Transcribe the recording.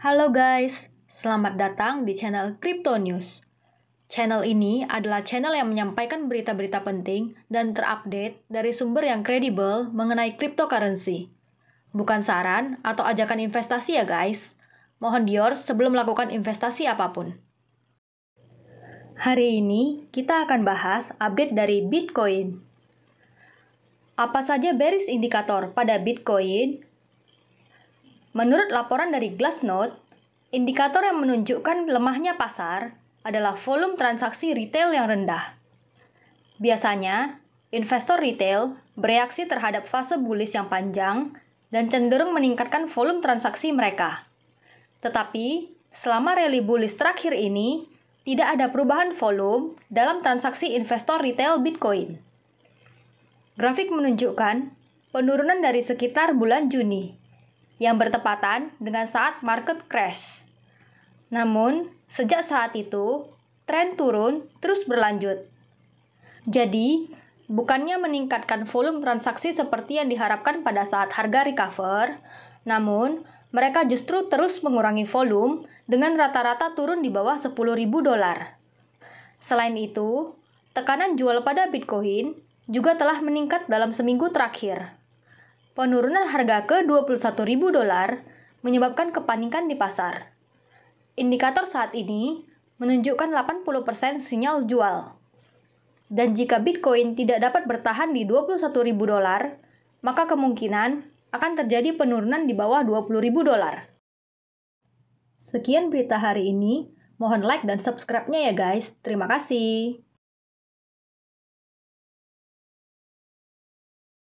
Halo guys, selamat datang di channel Crypto News. Channel ini adalah channel yang menyampaikan berita-berita penting dan terupdate dari sumber yang kredibel mengenai cryptocurrency. Bukan saran atau ajakan investasi ya guys. Mohon dior sebelum melakukan investasi apapun. Hari ini kita akan bahas update dari Bitcoin. Apa saja bearish indikator pada Bitcoin Menurut laporan dari Glassnode, indikator yang menunjukkan lemahnya pasar adalah volume transaksi retail yang rendah. Biasanya, investor retail bereaksi terhadap fase bullish yang panjang dan cenderung meningkatkan volume transaksi mereka. Tetapi, selama rally bullish terakhir ini, tidak ada perubahan volume dalam transaksi investor retail Bitcoin. Grafik menunjukkan penurunan dari sekitar bulan Juni yang bertepatan dengan saat market crash. Namun, sejak saat itu, tren turun terus berlanjut. Jadi, bukannya meningkatkan volume transaksi seperti yang diharapkan pada saat harga recover, namun mereka justru terus mengurangi volume dengan rata-rata turun di bawah 10.000 dolar. Selain itu, tekanan jual pada Bitcoin juga telah meningkat dalam seminggu terakhir. Penurunan harga ke 21.000 dolar menyebabkan kepanikan di pasar. Indikator saat ini menunjukkan 80% sinyal jual. Dan jika Bitcoin tidak dapat bertahan di 21.000 dolar, maka kemungkinan akan terjadi penurunan di bawah 20.000 dolar. Sekian berita hari ini. Mohon like dan subscribe-nya ya guys. Terima kasih.